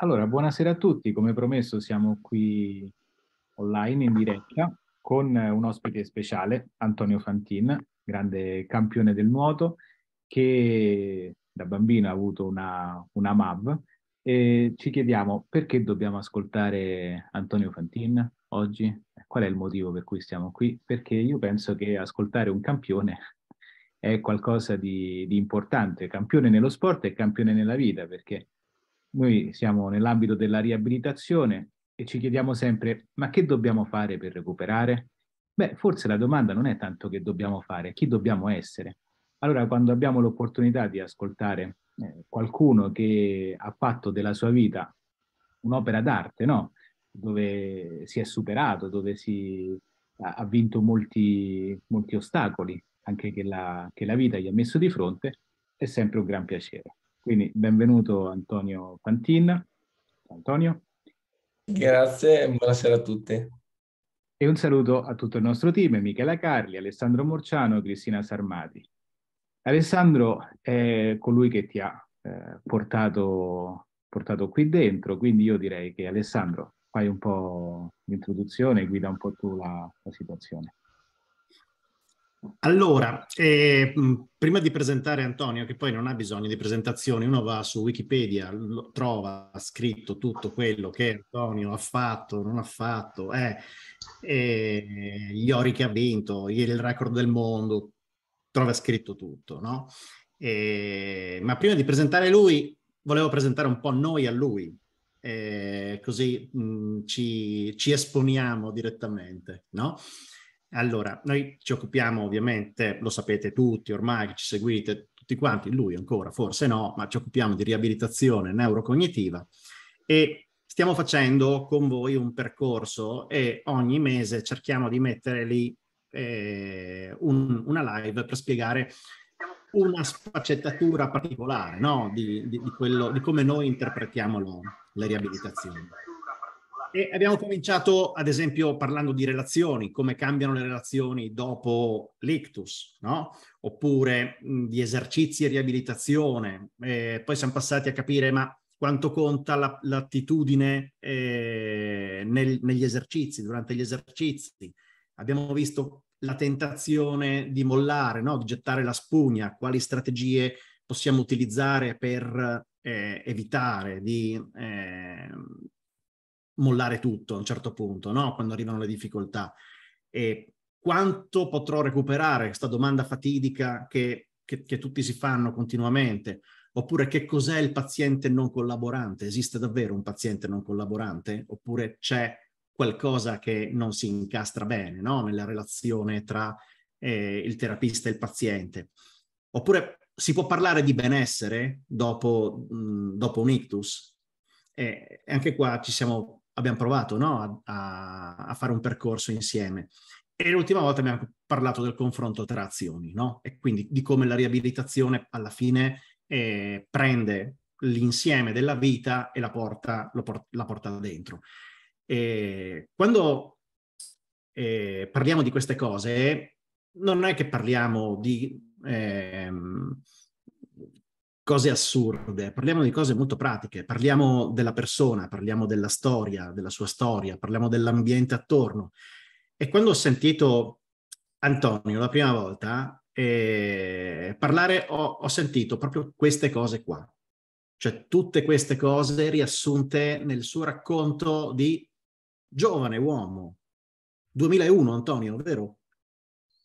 Allora, buonasera a tutti. Come promesso siamo qui online in diretta con un ospite speciale, Antonio Fantin, grande campione del nuoto, che da bambino ha avuto una, una MAV. E ci chiediamo perché dobbiamo ascoltare Antonio Fantin oggi? Qual è il motivo per cui stiamo qui? Perché io penso che ascoltare un campione è qualcosa di, di importante, campione nello sport e campione nella vita, perché noi siamo nell'ambito della riabilitazione e ci chiediamo sempre, ma che dobbiamo fare per recuperare? Beh, forse la domanda non è tanto che dobbiamo fare, chi dobbiamo essere. Allora, quando abbiamo l'opportunità di ascoltare eh, qualcuno che ha fatto della sua vita un'opera d'arte, no? dove si è superato, dove si ha vinto molti, molti ostacoli, anche che la, che la vita gli ha messo di fronte, è sempre un gran piacere. Quindi benvenuto Antonio Fantin. Antonio. Grazie e buonasera a tutti. E un saluto a tutto il nostro team, Michela Carli, Alessandro Morciano e Cristina Sarmati. Alessandro è colui che ti ha eh, portato, portato, qui dentro, quindi io direi che Alessandro fai un po' l'introduzione, e guida un po' tu la, la situazione. Allora, eh, prima di presentare Antonio, che poi non ha bisogno di presentazioni, uno va su Wikipedia, lo, trova scritto tutto quello che Antonio ha fatto, non ha fatto, eh, eh, gli ori che ha vinto, il record del mondo, trova scritto tutto, no? ma prima di presentare lui, volevo presentare un po' noi a lui, eh, così mh, ci, ci esponiamo direttamente, no? Allora, noi ci occupiamo ovviamente, lo sapete tutti ormai, che ci seguite tutti quanti, lui ancora, forse no, ma ci occupiamo di riabilitazione neurocognitiva e stiamo facendo con voi un percorso e ogni mese cerchiamo di mettere lì eh, un, una live per spiegare una sfaccettatura particolare no? di, di, di, quello, di come noi interpretiamo lo, le riabilitazioni. E abbiamo cominciato, ad esempio, parlando di relazioni, come cambiano le relazioni dopo l'ictus, no? Oppure mh, di esercizi e riabilitazione. Eh, poi siamo passati a capire, ma quanto conta la, l'attitudine eh, nel, negli esercizi, durante gli esercizi. Abbiamo visto la tentazione di mollare, no? di gettare la spugna, quali strategie possiamo utilizzare per eh, evitare di eh, mollare tutto a un certo punto, no? quando arrivano le difficoltà. E quanto potrò recuperare questa domanda fatidica che, che, che tutti si fanno continuamente? Oppure che cos'è il paziente non collaborante? Esiste davvero un paziente non collaborante? Oppure c'è qualcosa che non si incastra bene no? nella relazione tra eh, il terapista e il paziente? Oppure si può parlare di benessere dopo, mh, mm, dopo un ictus? E anche qua ci siamo abbiamo provato no? a, a, fare un percorso insieme. E l'ultima volta abbiamo parlato del confronto tra azioni, no? E quindi di come la riabilitazione alla fine eh, prende l'insieme della vita e la porta, por- la porta dentro. E quando eh, parliamo di queste cose, non è che parliamo di ehm, cose assurde, parliamo di cose molto pratiche, parliamo della persona, parliamo della storia, della sua storia, parliamo dell'ambiente attorno. E quando ho sentito Antonio la prima volta eh, parlare, ho, ho sentito proprio queste cose qua, cioè tutte queste cose riassunte nel suo racconto di giovane uomo. 2001, Antonio, vero?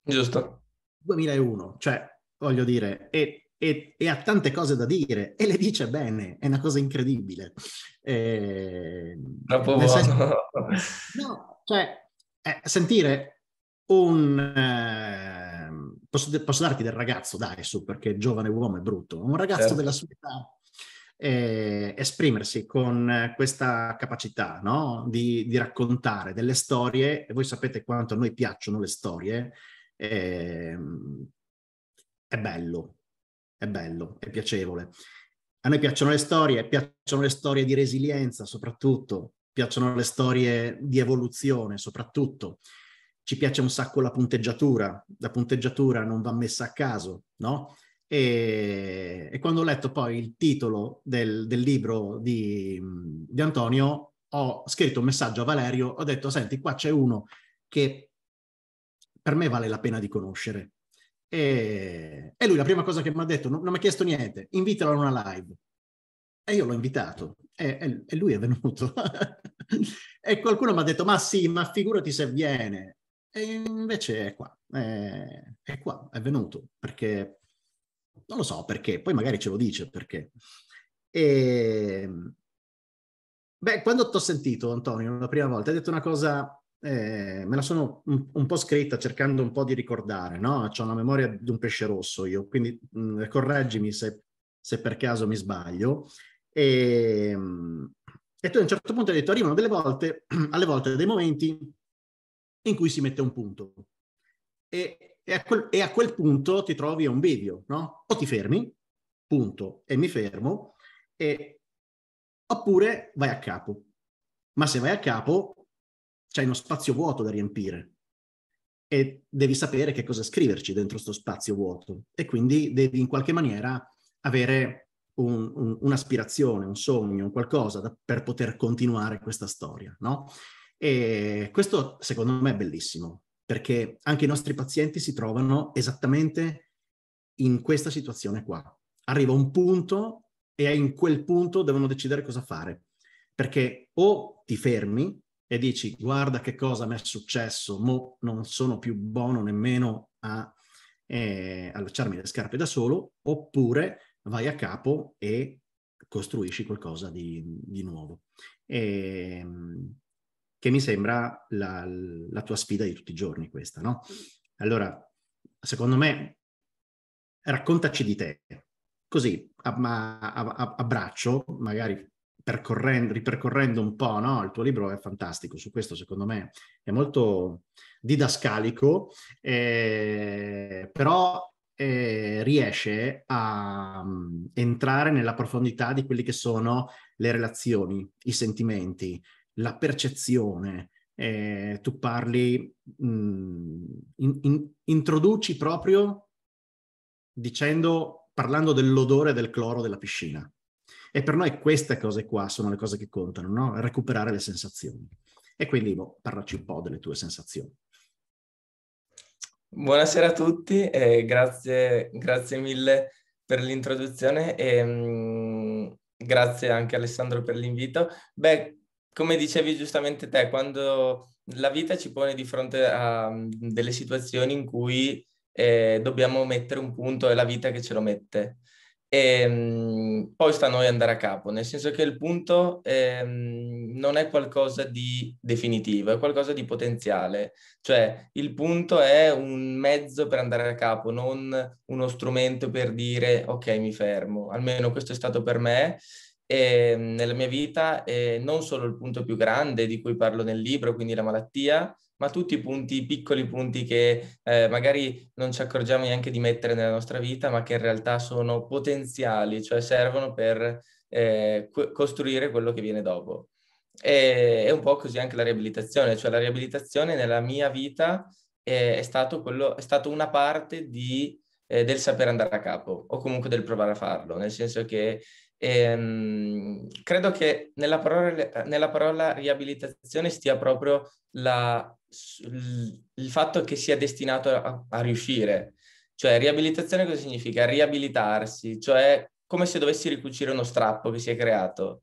Giusto. 2001, cioè voglio dire, e e, e, ha tante cose da dire e le dice bene, è una cosa incredibile. Eh, buono. Senso, no, cioè, eh, sentire un... Eh, posso, posso, darti del ragazzo, dai, su, perché giovane uomo è brutto, un ragazzo certo. della sua età eh, esprimersi con questa capacità no? di, di, raccontare delle storie, e voi sapete quanto a noi piacciono le storie, ehm, è bello, è bello, è piacevole. A noi piacciono le storie, piacciono le storie di resilienza soprattutto, piacciono le storie di evoluzione soprattutto. Ci piace un sacco la punteggiatura, la punteggiatura non va messa a caso, no? E, e quando ho letto poi il titolo del, del libro di, di Antonio, ho scritto un messaggio a Valerio, ho detto, senti, qua c'è uno che per me vale la pena di conoscere. E, e lui la prima cosa che mi ha detto, non, non mi ha chiesto niente, invitalo a una live. E io l'ho invitato e, e, e lui è venuto. e qualcuno mi ha detto, ma sì, ma figurati se viene. E invece è qua, è, è qua, è venuto, perché non lo so perché, poi magari ce lo dice perché. E, ehm, Beh, quando ti ho sentito, Antonio, la prima volta, hai detto una cosa eh, me la sono un, un, po' scritta cercando un po' di ricordare, no? Ho la memoria di un pesce rosso io, quindi mh, mm, correggimi se, se, per caso mi sbaglio. E, ehm, e tu a un certo punto hai detto arrivano delle volte, alle volte dei momenti in cui si mette un punto. E, e, a, quel, e a quel punto ti trovi a un bivio, no? O ti fermi, punto, e mi fermo, e, oppure vai a capo. Ma se vai a capo c'hai uno spazio vuoto da riempire e devi sapere che cosa scriverci dentro questo spazio vuoto e quindi devi in qualche maniera avere un, un, un'aspirazione, un sogno, qualcosa da, per poter continuare questa storia, no? E questo secondo me è bellissimo, perché anche i nostri pazienti si trovano esattamente in questa situazione qua. Arriva un punto e in quel punto devono decidere cosa fare, perché o ti fermi e dici guarda che cosa mi è successo, mo non sono più buono nemmeno a eh, allacciarmi le scarpe da solo, oppure vai a capo e costruisci qualcosa di, di nuovo. E, ehm, che mi sembra la, la, tua sfida di tutti i giorni questa, no? Allora, secondo me, raccontaci di te, così a, a, a, a braccio, magari ripercorrendo un po' no? il tuo libro è fantastico, su questo secondo me è molto didascalico, eh, però eh, riesce a um, entrare nella profondità di quelli che sono le relazioni, i sentimenti, la percezione. Eh, tu parli, mh, mm, in, in, introduci proprio dicendo, parlando dell'odore del cloro della piscina. E per noi queste cose qua sono le cose che contano, no? recuperare le sensazioni. E quindi boh, parlaci un po' delle tue sensazioni. Buonasera a tutti e grazie, grazie mille per l'introduzione e mh, mm, grazie anche Alessandro per l'invito. Beh, come dicevi giustamente te, quando la vita ci pone di fronte a mm, delle situazioni in cui eh, dobbiamo mettere un punto, è la vita che ce lo mette. E ehm, poi sta a noi andare a capo, nel senso che il punto ehm, non è qualcosa di definitivo, è qualcosa di potenziale, cioè il punto è un mezzo per andare a capo, non uno strumento per dire ok mi fermo, almeno questo è stato per me e, ehm, nella mia vita e eh, non solo il punto più grande di cui parlo nel libro, quindi la malattia, ma tutti i punti, i piccoli punti che eh, magari non ci accorgiamo neanche di mettere nella nostra vita, ma che in realtà sono potenziali, cioè servono per eh, costruire quello che viene dopo. E, è un po' così anche la riabilitazione, cioè la riabilitazione nella mia vita è, eh, è stato, quello, è stato una parte di, eh, del saper andare a capo o comunque del provare a farlo, nel senso che ehm, credo che nella parola, nella parola riabilitazione stia proprio la il fatto che sia destinato a, a riuscire. Cioè, riabilitazione cosa significa? Riabilitarsi, cioè come se dovessi ricucire uno strappo che si è creato.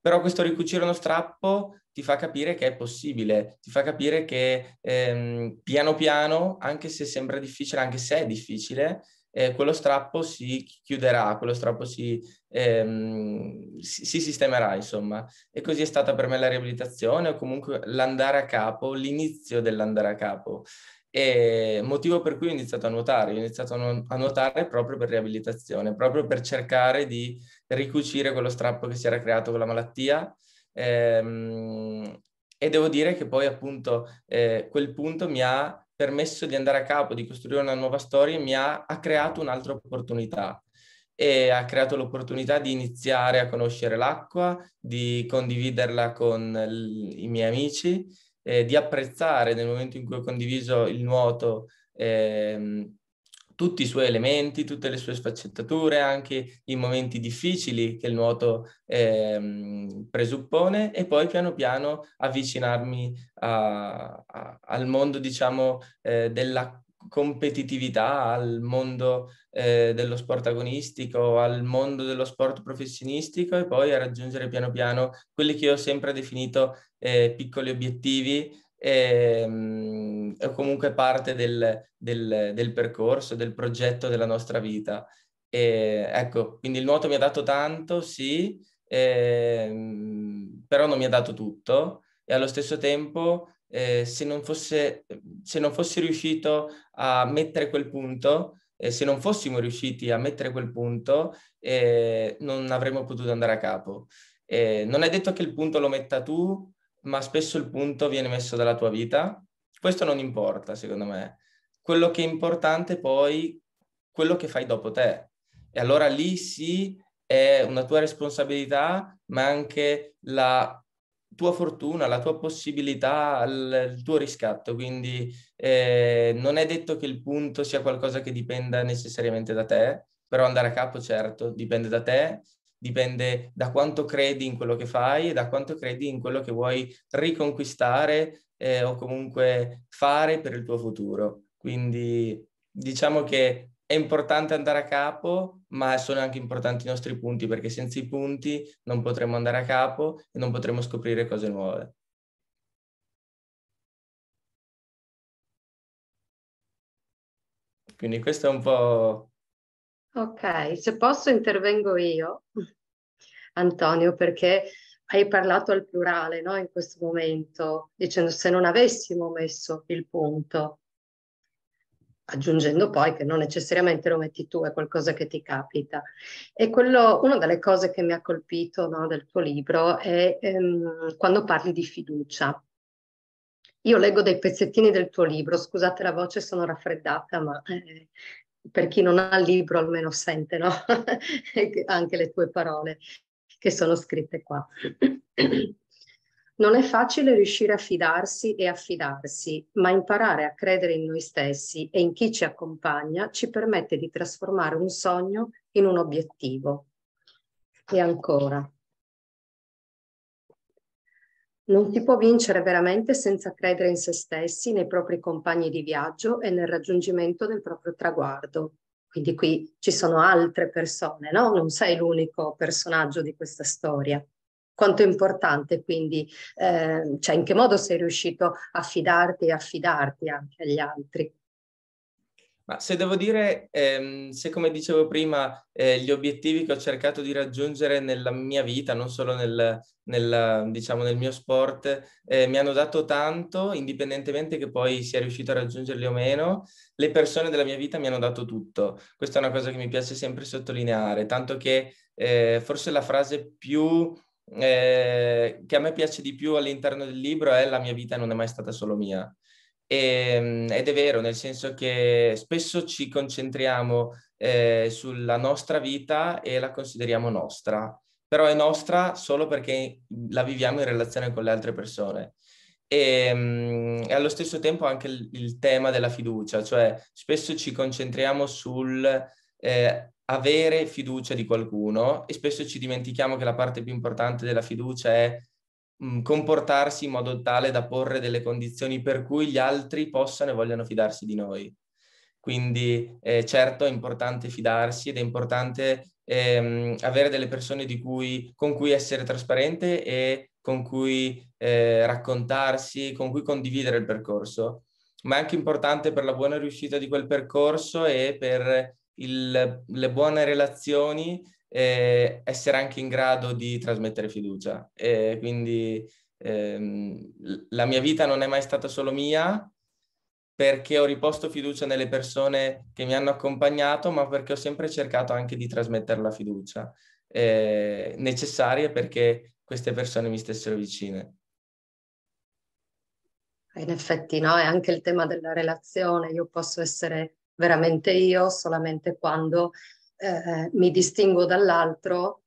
Però questo ricucire uno strappo ti fa capire che è possibile, ti fa capire che ehm, piano piano, anche se sembra difficile, anche se è difficile, eh, quello strappo si chiuderà, quello strappo si, ehm, si, si sistemerà, insomma. E così è stata per me la riabilitazione o comunque l'andare a capo, l'inizio dell'andare a capo. E motivo per cui ho iniziato a nuotare, ho iniziato a, nuotare proprio per riabilitazione, proprio per cercare di ricucire quello strappo che si era creato con la malattia. Ehm, e devo dire che poi appunto eh, quel punto mi ha permesso di andare a capo, di costruire una nuova storia, mi ha, ha creato un'altra opportunità e ha creato l'opportunità di iniziare a conoscere l'acqua, di condividerla con i miei amici, eh, di apprezzare nel momento in cui ho condiviso il nuoto ehm, tutti i suoi elementi, tutte le sue sfaccettature, anche i momenti difficili che il nuoto eh, presuppone e poi piano piano avvicinarmi a, a, al mondo, diciamo, eh, della competitività, al mondo eh, dello sport agonistico, al mondo dello sport professionistico e poi a raggiungere piano piano quelli che io ho sempre definito eh, piccoli obiettivi ehm, è comunque parte del, del, del, percorso, del progetto della nostra vita. E, ecco, quindi il nuoto mi ha dato tanto, sì, ehm, però non mi ha dato tutto e allo stesso tempo eh, se, non fosse, se non fossi riuscito a mettere quel punto, eh, se non fossimo riusciti a mettere quel punto, eh, non avremmo potuto andare a capo. Eh, non è detto che il punto lo metta tu, ma spesso il punto viene messo dalla tua vita. Questo non importa, secondo me. Quello che è importante poi, quello che fai dopo te. E allora lì sì è una tua responsabilità, ma anche la tua fortuna, la tua possibilità, il, tuo riscatto. Quindi eh, non è detto che il punto sia qualcosa che dipenda necessariamente da te, però andare a capo certo dipende da te dipende da quanto credi in quello che fai e da quanto credi in quello che vuoi riconquistare eh, o comunque fare per il tuo futuro. Quindi diciamo che è importante andare a capo, ma sono anche importanti i nostri punti, perché senza i punti non potremo andare a capo e non potremo scoprire cose nuove. Quindi questo è un po' Ok, se posso intervengo io, Antonio, perché hai parlato al plurale no? in questo momento, dicendo se non avessimo messo il punto, aggiungendo poi che non necessariamente lo metti tu, è qualcosa che ti capita. E quello, una delle cose che mi ha colpito no, del tuo libro è ehm, quando parli di fiducia. Io leggo dei pezzettini del tuo libro, scusate la voce, sono raffreddata, ma eh, per chi non ha il libro almeno sente no? anche le tue parole che sono scritte qua. Non è facile riuscire a fidarsi e affidarsi, ma imparare a credere in noi stessi e in chi ci accompagna ci permette di trasformare un sogno in un obiettivo. E ancora, non si può vincere veramente senza credere in se stessi, nei propri compagni di viaggio e nel raggiungimento del proprio traguardo. Quindi qui ci sono altre persone, no? Non sei l'unico personaggio di questa storia. Quanto è importante quindi, eh, cioè in che modo sei riuscito a fidarti e affidarti anche agli altri. Ma se devo dire, ehm, se come dicevo prima, eh, gli obiettivi che ho cercato di raggiungere nella mia vita, non solo nel, nel, diciamo, nel mio sport, eh, mi hanno dato tanto, indipendentemente che poi sia riuscito a raggiungerli o meno, le persone della mia vita mi hanno dato tutto. Questa è una cosa che mi piace sempre sottolineare, tanto che eh, forse la frase più... Eh, che a me piace di più all'interno del libro è la mia vita non è mai stata solo mia, e, ehm, ed è vero, nel senso che spesso ci concentriamo eh, sulla nostra vita e la consideriamo nostra, però è nostra solo perché la viviamo in relazione con le altre persone. E, ehm, e, allo stesso tempo anche il, il, tema della fiducia, cioè spesso ci concentriamo sul eh, avere fiducia di qualcuno e spesso ci dimentichiamo che la parte più importante della fiducia è comportarsi in modo tale da porre delle condizioni per cui gli altri possano e vogliano fidarsi di noi. Quindi eh, certo è importante fidarsi ed è importante ehm, avere delle persone cui, con cui essere trasparente e con cui eh, raccontarsi, con cui condividere il percorso, ma è anche importante per la buona riuscita di quel percorso e per il, le buone relazioni eh, essere anche in grado di trasmettere fiducia. E quindi ehm, la mia vita non è mai stata solo mia perché ho riposto fiducia nelle persone che mi hanno accompagnato, ma perché ho sempre cercato anche di trasmettere la fiducia eh, necessaria perché queste persone mi stessero vicine. Eh, in effetti no, è anche il tema della relazione. Io posso essere veramente io solamente quando eh, eh, mi distingo dall'altro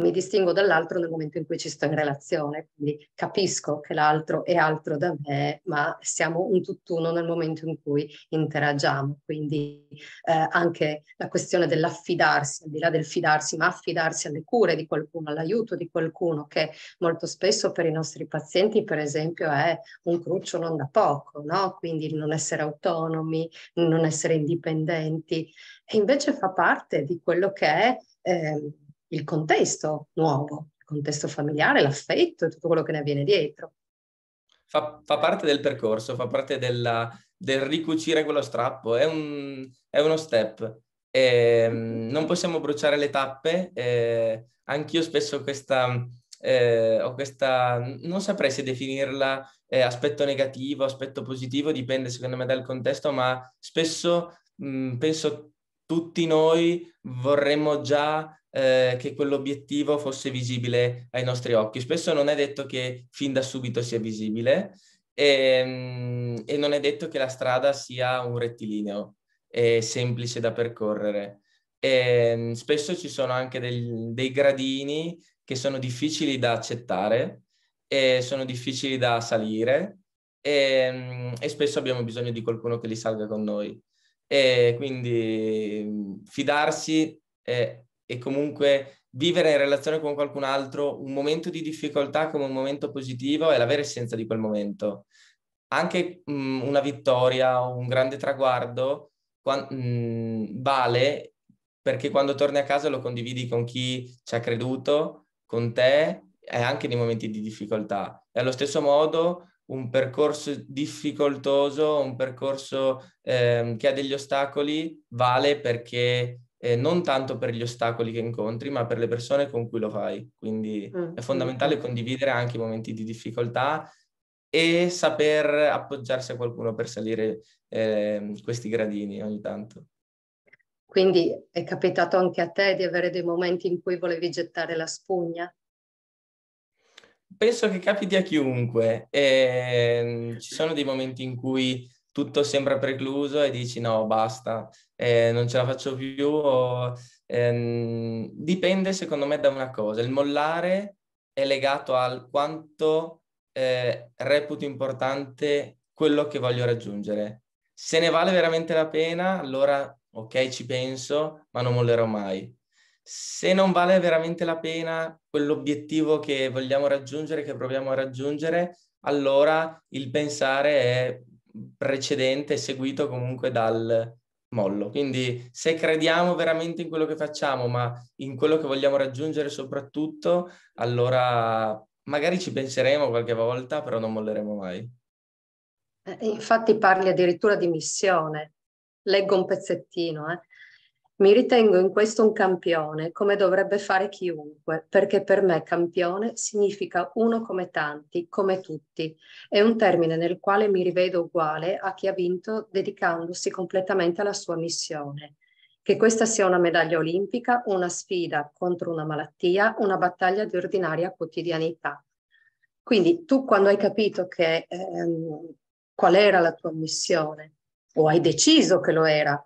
mi distingo dall'altro nel momento in cui ci sto in relazione, quindi capisco che l'altro è altro da me, ma siamo un tutt'uno nel momento in cui interagiamo, quindi eh, anche la questione dell'affidarsi, al di là del fidarsi, ma affidarsi alle cure di qualcuno, all'aiuto di qualcuno, che molto spesso per i nostri pazienti, per esempio, è un cruccio non da poco, no? quindi non essere autonomi, non essere indipendenti, e invece fa parte di quello che è... Eh, il contesto nuovo, il contesto familiare, l'affetto e tutto quello che ne avviene dietro. Fa, fa, parte del percorso, fa parte della, del ricucire quello strappo, è, un, è uno step. E, ehm, non possiamo bruciare le tappe, eh, anch'io spesso questa, eh, ho questa, non saprei se definirla eh, aspetto negativo, aspetto positivo, dipende secondo me dal contesto, ma spesso mh, mm, penso tutti noi vorremmo già eh, che quell'obiettivo fosse visibile ai nostri occhi. Spesso non è detto che fin da subito sia visibile e, ehm, e non è detto che la strada sia un rettilineo e semplice da percorrere. E, ehm, spesso ci sono anche del, dei gradini che sono difficili da accettare e sono difficili da salire e, ehm, e spesso abbiamo bisogno di qualcuno che li salga con noi. E quindi fidarsi e, eh, e comunque vivere in relazione con qualcun altro un momento di difficoltà come un momento positivo è la vera essenza di quel momento. Anche mh, una vittoria o un grande traguardo qua, mh, vale perché quando torni a casa lo condividi con chi ci ha creduto, con te e anche nei momenti di difficoltà. E allo stesso modo un percorso difficoltoso, un percorso eh, che ha degli ostacoli, vale perché eh, non tanto per gli ostacoli che incontri, ma per le persone con cui lo fai. Quindi mm. è mm, fondamentale mm. condividere anche i momenti di difficoltà e saper appoggiarsi a qualcuno per salire eh, questi gradini ogni tanto. Quindi è capitato anche a te di avere dei momenti in cui volevi gettare la spugna? penso che capiti a chiunque. Eh, ci sono dei momenti in cui tutto sembra precluso e dici no, basta, eh, non ce la faccio più. O, ehm, dipende secondo me da una cosa. Il mollare è legato al quanto eh, reputo importante quello che voglio raggiungere. Se ne vale veramente la pena, allora ok, ci penso, ma non mollerò mai se non vale veramente la pena quell'obiettivo che vogliamo raggiungere, che proviamo a raggiungere, allora il pensare è precedente, seguito comunque dal mollo. Quindi se crediamo veramente in quello che facciamo, ma in quello che vogliamo raggiungere soprattutto, allora magari ci penseremo qualche volta, però non molleremo mai. Eh, infatti parli addirittura di missione. Leggo un pezzettino. Eh. Mi ritengo in questo un campione, come dovrebbe fare chiunque, perché per me campione significa uno come tanti, come tutti. È un termine nel quale mi rivedo uguale a chi ha vinto dedicandosi completamente alla sua missione. Che questa sia una medaglia olimpica, una sfida contro una malattia, una battaglia di ordinaria quotidianità. Quindi tu quando hai capito che, ehm, qual era la tua missione o hai deciso che lo era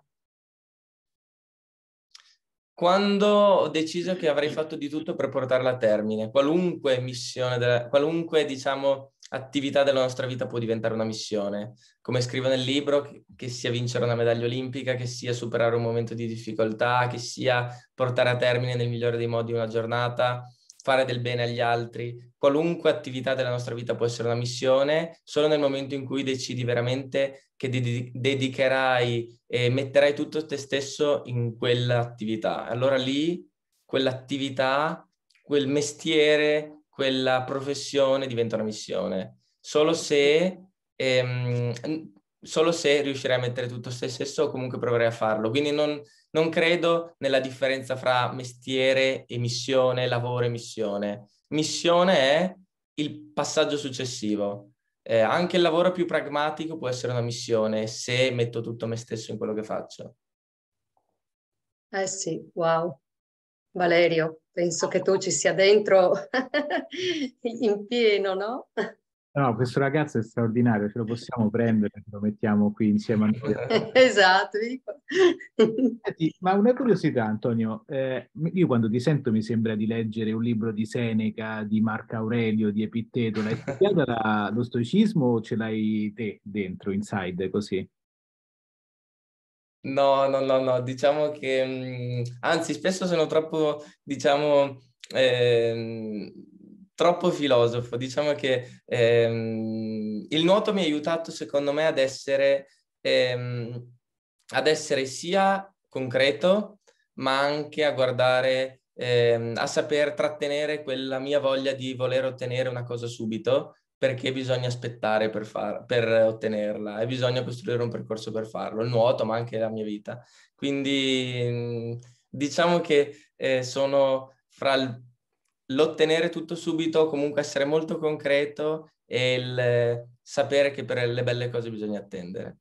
quando ho deciso che avrei fatto di tutto per portarla a termine, qualunque missione, della, qualunque diciamo, attività della nostra vita può diventare una missione. Come scrivo nel libro, che sia vincere una medaglia olimpica, che sia superare un momento di difficoltà, che sia portare a termine nel migliore dei modi una giornata, fare del bene agli altri. Qualunque attività della nostra vita può essere una missione, solo nel momento in cui decidi veramente che ded- dedicherai e metterai tutto te stesso in quell'attività. Allora lì quell'attività, quel mestiere, quella professione diventa una missione. Solo se ehm, solo se riuscirei a mettere tutto se stesso comunque proverei a farlo. Quindi non, non, credo nella differenza fra mestiere e missione, lavoro e missione. Missione è il passaggio successivo. Eh, anche il lavoro più pragmatico può essere una missione se metto tutto me stesso in quello che faccio. Eh sì, wow. Valerio, penso che tu ci sia dentro in pieno, no? No, questo ragazzo è straordinario, ce lo possiamo prendere, lo mettiamo qui insieme a noi. esatto. ma una curiosità, Antonio, eh, io quando ti sento mi sembra di leggere un libro di Seneca, di Marco Aurelio, di Epitteto. L'hai studiata lo stoicismo o ce l'hai te dentro, inside, così? No, no, no, no, diciamo che, mm, anzi, spesso sono troppo, diciamo... Eh, troppo filosofo. Diciamo che ehm, il nuoto mi ha aiutato, secondo me, ad essere, ehm, ad essere sia concreto, ma anche a guardare, ehm, a saper trattenere quella mia voglia di voler ottenere una cosa subito, perché bisogna aspettare per, far, per ottenerla e bisogna costruire un percorso per farlo, il nuoto, ma anche la mia vita. Quindi diciamo che eh, sono fra il l'ottenere tutto subito, comunque essere molto concreto e il sapere che per le belle cose bisogna attendere.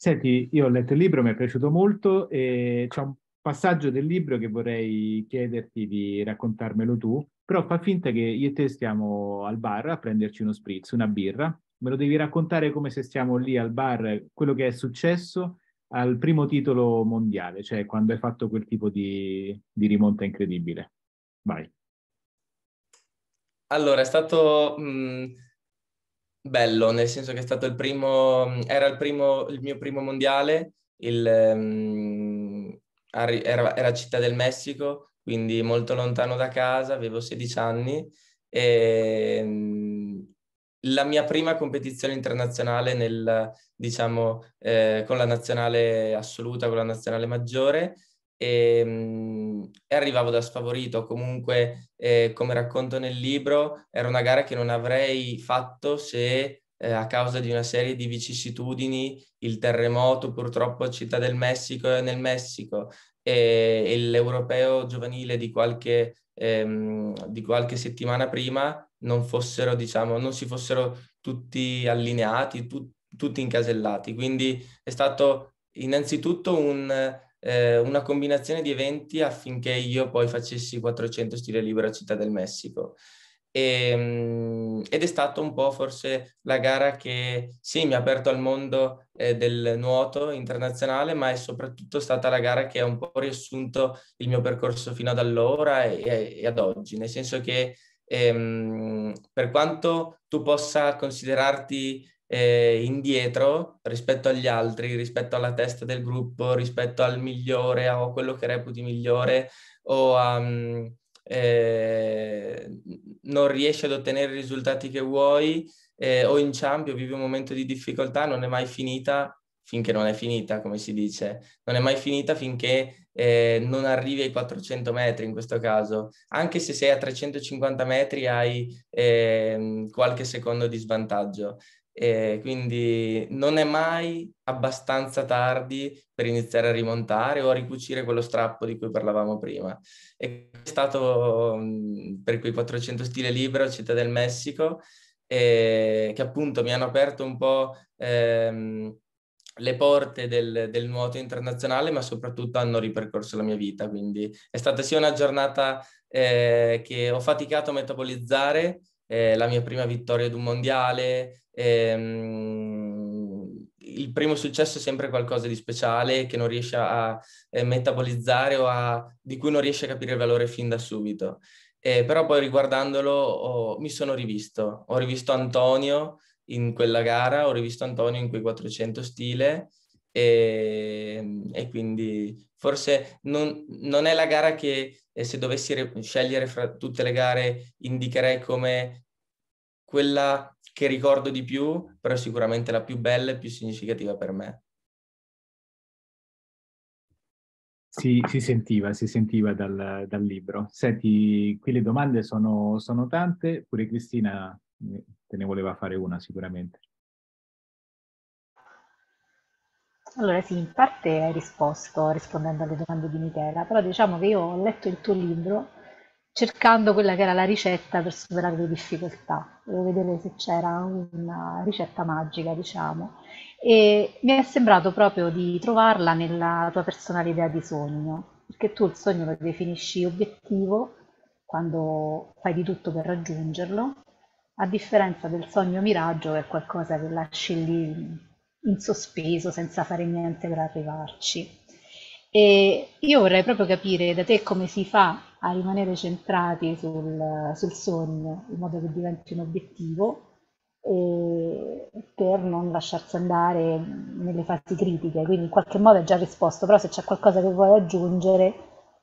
Senti, io ho letto il libro, mi è piaciuto molto e c'è un passaggio del libro che vorrei chiederti di raccontarmelo tu, però fa finta che io e te stiamo al bar a prenderci uno spritz, una birra, me lo devi raccontare come se stiamo lì al bar, quello che è successo al primo titolo mondiale, cioè quando hai fatto quel tipo di, di rimonta incredibile. Vai. Allora, è stato mh, mm, bello, nel senso che è stato il primo, era il, primo, il mio primo mondiale, il, mh, mm, era, era Città del Messico, quindi molto lontano da casa, avevo 16 anni e mh, mm, la mia prima competizione internazionale nel, diciamo, eh, con la nazionale assoluta, con la nazionale maggiore e, ehm, e arrivavo da sfavorito. Comunque, eh, come racconto nel libro, era una gara che non avrei fatto se eh, a causa di una serie di vicissitudini, il terremoto purtroppo a Città del Messico e nel Messico, e, e l'europeo giovanile di qualche, ehm, di qualche settimana prima non fossero, diciamo, non si fossero tutti allineati, tu, tutti incasellati. Quindi è stato innanzitutto un eh, una combinazione di eventi affinché io poi facessi 400 stile libero a Città del Messico. E, ehm, ed è stata un po' forse la gara che sì, mi ha aperto al mondo eh, del nuoto internazionale, ma è soprattutto stata la gara che ha un po' riassunto il mio percorso fino ad allora e, e ad oggi, nel senso che ehm, per quanto tu possa considerarti eh, indietro rispetto agli altri, rispetto alla testa del gruppo, rispetto al migliore o a quello che reputi migliore o Um, eh, non riesci ad ottenere i risultati che vuoi eh, o inciampi o vivi un momento di difficoltà, non è mai finita finché non è finita, come si dice. Non è mai finita finché eh, non arrivi ai 400 metri in questo caso. Anche se sei a 350 metri hai ehm, qualche secondo di svantaggio. Eh, quindi non è mai abbastanza tardi per iniziare a rimontare o a ricucire quello strappo di cui parlavamo prima. E è stato per quei 400 stile libero Città del Messico, eh, che appunto mi hanno aperto un po' ehm, le porte del, del, nuoto internazionale, ma soprattutto hanno ripercorso la mia vita. Quindi è stata sia una giornata eh, che ho faticato a metabolizzare, eh, la mia prima vittoria di un mondiale. Ehm, il primo successo è sempre qualcosa di speciale che non riesce a eh, metabolizzare o a, di cui non riesce a capire il valore fin da subito. Eh, però poi riguardandolo oh, mi sono rivisto. Ho rivisto Antonio in quella gara, ho rivisto Antonio in quei 400 stile e, ehm, e quindi forse non, non, è la gara che e se dovessi re- scegliere fra tutte le gare indicherei come quella che ricordo di più, però sicuramente la più bella e più significativa per me. Si, si, sentiva, si sentiva dal, dal, libro. Senti, qui le domande sono, sono, tante, pure Cristina eh, te ne voleva fare una sicuramente. Allora sì, in parte hai risposto rispondendo alle domande di Michela, però diciamo che io ho letto il tuo libro cercando quella che era la ricetta per superare le difficoltà, volevo vedere se c'era una ricetta magica, diciamo, e mi è sembrato proprio di trovarla nella tua personale idea di sogno, perché tu il sogno lo definisci obiettivo quando fai di tutto per raggiungerlo, a differenza del sogno miraggio che è qualcosa che lasci lì in sospeso senza fare niente per arrivarci. E io vorrei proprio capire da te come si fa a rimanere centrati sul, sul sogno in modo che diventi un obiettivo e per non lasciarsi andare nelle fasi critiche. Quindi in qualche modo hai già risposto, però se c'è qualcosa che vuoi aggiungere,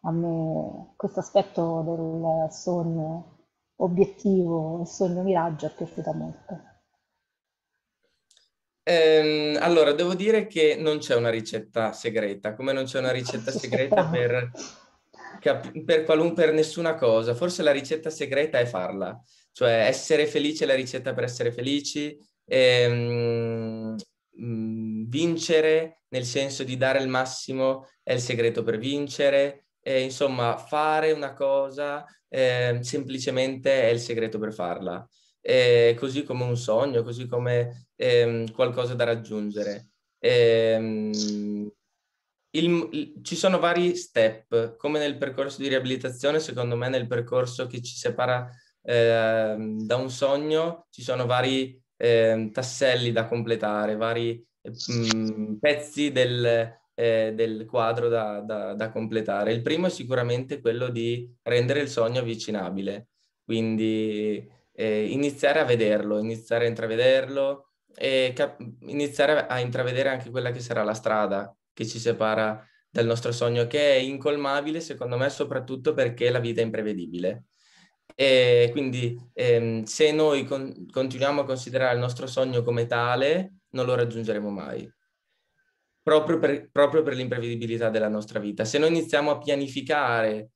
a me questo aspetto del sogno obiettivo, il sogno miraggio è piaciuto molto. Ehm, allora, devo dire che non c'è una ricetta segreta, come non c'è una ricetta segreta per, per qualunque, per nessuna cosa. Forse la ricetta segreta è farla, cioè essere felice è la ricetta per essere felici, ehm, mm, vincere nel senso di dare il massimo è il segreto per vincere, e, insomma fare una cosa eh, semplicemente è il segreto per farla. E così come un sogno, così come ehm, qualcosa da raggiungere. Ehm, il, ci sono vari step, come nel percorso di riabilitazione, secondo me nel percorso che ci separa ehm, da un sogno ci sono vari ehm, tasselli da completare, vari mh, mm, pezzi del, eh, del quadro da, da, da, completare. Il primo è sicuramente quello di rendere il sogno avvicinabile, quindi eh, iniziare a vederlo, iniziare a intravederlo, e cap- iniziare a intravedere anche quella che sarà la strada che ci separa dal nostro sogno, che è incolmabile secondo me soprattutto perché la vita è imprevedibile. E quindi ehm, se noi con- continuiamo a considerare il nostro sogno come tale, non lo raggiungeremo mai. Proprio per, proprio per l'imprevedibilità della nostra vita. Se noi iniziamo a pianificare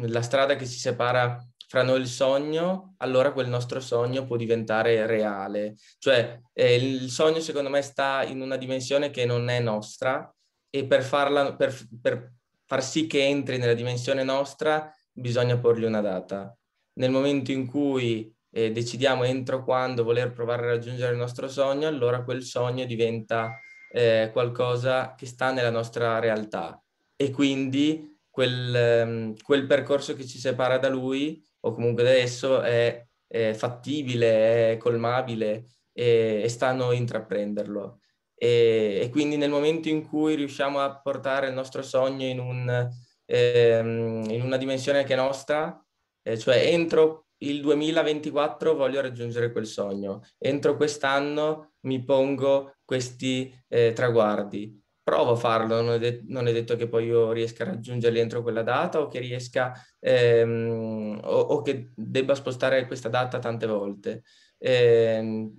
la strada che si separa fra noi il sogno, allora quel nostro sogno può diventare reale. Cioè eh, il sogno secondo me sta in una dimensione che non è nostra e per, farla, per, per far sì che entri nella dimensione nostra bisogna porgli una data. Nel momento in cui eh, decidiamo entro quando voler provare a raggiungere il nostro sogno, allora quel sogno diventa eh, qualcosa che sta nella nostra realtà e quindi quel, ehm, quel percorso che ci separa da lui o comunque da esso è, è fattibile, è colmabile e, e sta a noi intraprenderlo. E, e, quindi nel momento in cui riusciamo a portare il nostro sogno in, un, ehm, in una dimensione che è nostra, eh, cioè entro il 2024 voglio raggiungere quel sogno, entro quest'anno mi pongo questi eh, traguardi, provo a farlo, non è, det- non è, detto che poi io riesca a raggiungerli entro quella data o che riesca ehm, o-, o, che debba spostare questa data tante volte. Eh,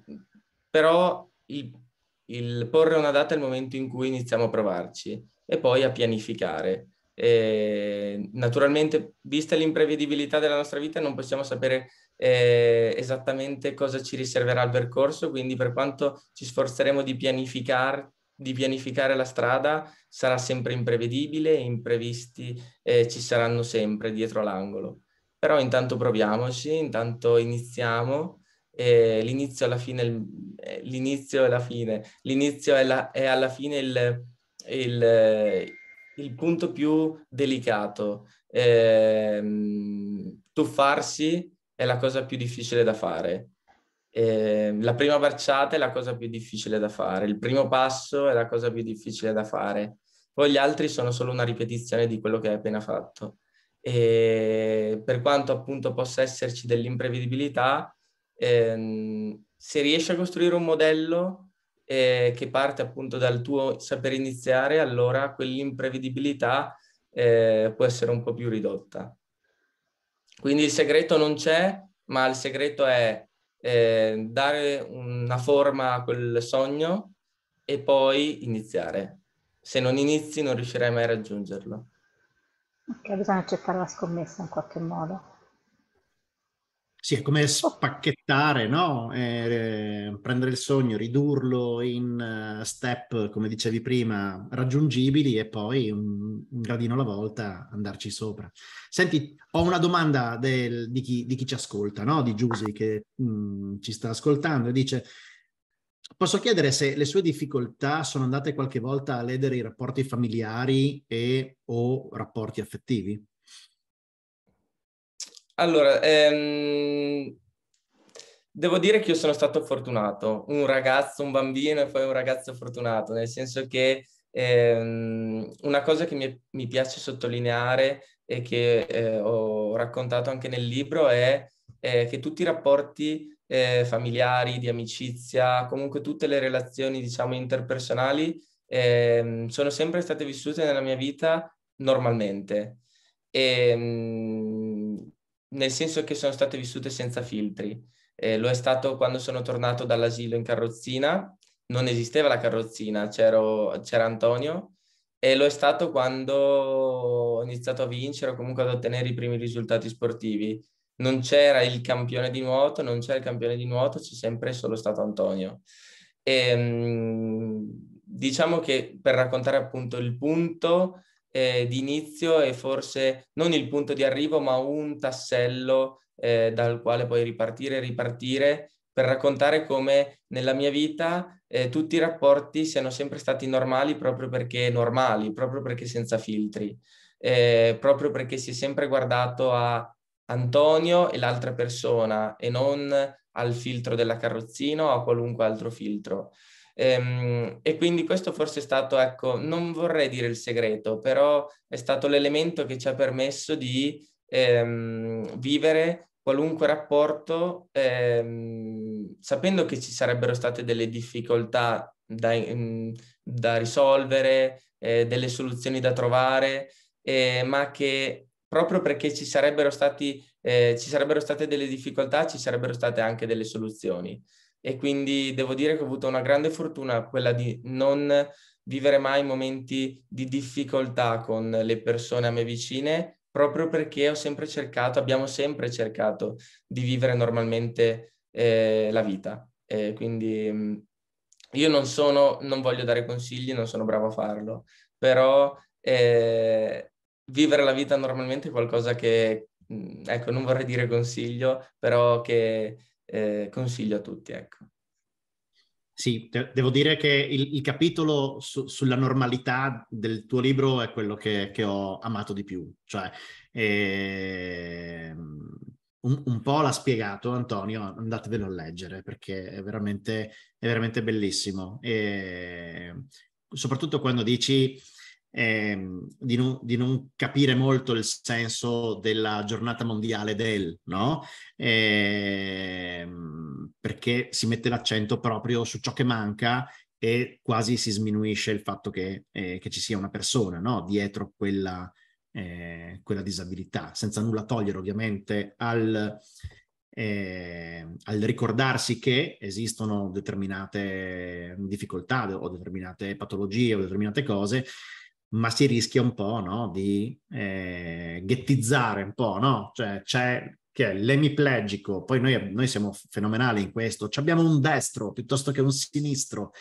però il, il, porre una data è il momento in cui iniziamo a provarci e poi a pianificare. Eh, naturalmente, vista l'imprevedibilità della nostra vita, non possiamo sapere eh, esattamente cosa ci riserverà il percorso, quindi per quanto ci sforzeremo di pianificare di pianificare la strada sarà sempre imprevedibile, imprevisti eh, ci saranno sempre dietro l'angolo. Però intanto proviamoci, intanto iniziamo. Eh, l'inizio, alla fine, eh, l'inizio e la fine. L'inizio è, la, è alla fine il, il, il, punto più delicato. Eh, tuffarsi è la cosa più difficile da fare eh, la prima bracciata è la cosa più difficile da fare, il primo passo è la cosa più difficile da fare, poi gli altri sono solo una ripetizione di quello che hai appena fatto. E ehm, per quanto appunto possa esserci dell'imprevedibilità, ehm, se riesci a costruire un modello eh, che parte appunto dal tuo saper iniziare, allora quell'imprevedibilità eh, può essere un po' più ridotta. Quindi il segreto non c'è, ma il segreto è eh, dare una forma a quel sogno e poi iniziare. Se non inizi non riuscirai mai a raggiungerlo. Ok, bisogna accettare la scommessa in qualche modo. Sì, è come oh. spacchettare, no? Eh, eh, prendere il sogno, ridurlo in eh, step, come dicevi prima, raggiungibili e poi un, un gradino alla volta andarci sopra. Senti, ho una domanda del, di, chi, di, chi, ci ascolta, no? Di Giusy che mh, mm, ci sta ascoltando e dice... Posso chiedere se le sue difficoltà sono andate qualche volta a ledere i rapporti familiari e o rapporti affettivi? Allora, ehm, devo dire che io sono stato fortunato, un ragazzo, un bambino e poi un ragazzo fortunato, nel senso che ehm, una cosa che mi, mi, piace sottolineare e che eh, ho raccontato anche nel libro è eh, che tutti i rapporti eh, familiari, di amicizia, comunque tutte le relazioni, diciamo, interpersonali ehm, sono sempre state vissute nella mia vita normalmente. E, ehm, nel senso che sono state vissute senza filtri. Eh, lo è stato quando sono tornato dall'asilo in carrozzina, non esisteva la carrozzina, c'era Antonio, e lo è stato quando ho iniziato a vincere o comunque ad ottenere i primi risultati sportivi. Non c'era il campione di nuoto, non c'era il campione di nuoto, c'è sempre solo stato Antonio. E, ehm, diciamo che per raccontare appunto il punto, eh, di inizio e forse non il punto di arrivo, ma un tassello eh, dal quale poi ripartire e ripartire per raccontare come nella mia vita eh, tutti i rapporti siano sempre stati normali proprio perché normali, proprio perché senza filtri, eh, proprio perché si è sempre guardato a Antonio e l'altra persona e non al filtro della carrozzina o a qualunque altro filtro. Ehm, e quindi questo forse è stato, ecco, non vorrei dire il segreto, però è stato l'elemento che ci ha permesso di ehm, vivere qualunque rapporto, ehm, sapendo che ci sarebbero state delle difficoltà da, ehm, da risolvere, eh, delle soluzioni da trovare, eh, ma che proprio perché ci sarebbero, stati, eh, ci sarebbero state delle difficoltà, ci sarebbero state anche delle soluzioni e quindi devo dire che ho avuto una grande fortuna quella di non vivere mai momenti di difficoltà con le persone a me vicine, proprio perché ho sempre cercato, abbiamo sempre cercato di vivere normalmente eh, la vita. E quindi mm, io non sono, non voglio dare consigli, non sono bravo a farlo, però eh, vivere la vita normalmente è qualcosa che, mm, ecco, non vorrei dire consiglio, però che eh, consiglio a tutti. Ecco. Sì, de- devo dire che il, il capitolo su- sulla normalità del tuo libro è quello che, che ho amato di più. Cioè, eh, un, un, po' l'ha spiegato Antonio, andatevelo a leggere perché è veramente, è veramente bellissimo. E ehm, soprattutto quando dici ehm, di, non, di, non, capire molto il senso della giornata mondiale del, no? Ehm, perché si mette l'accento proprio su ciò che manca e quasi si sminuisce il fatto che, eh, che ci sia una persona no? dietro quella, eh, quella, disabilità, senza nulla togliere ovviamente al, eh, al, ricordarsi che esistono determinate difficoltà o determinate patologie o determinate cose ma si rischia un po' no? di eh, ghettizzare un po', no? Cioè c'è che è l'emiplegico, poi noi, noi, siamo fenomenali in questo, Ci abbiamo un destro piuttosto che un sinistro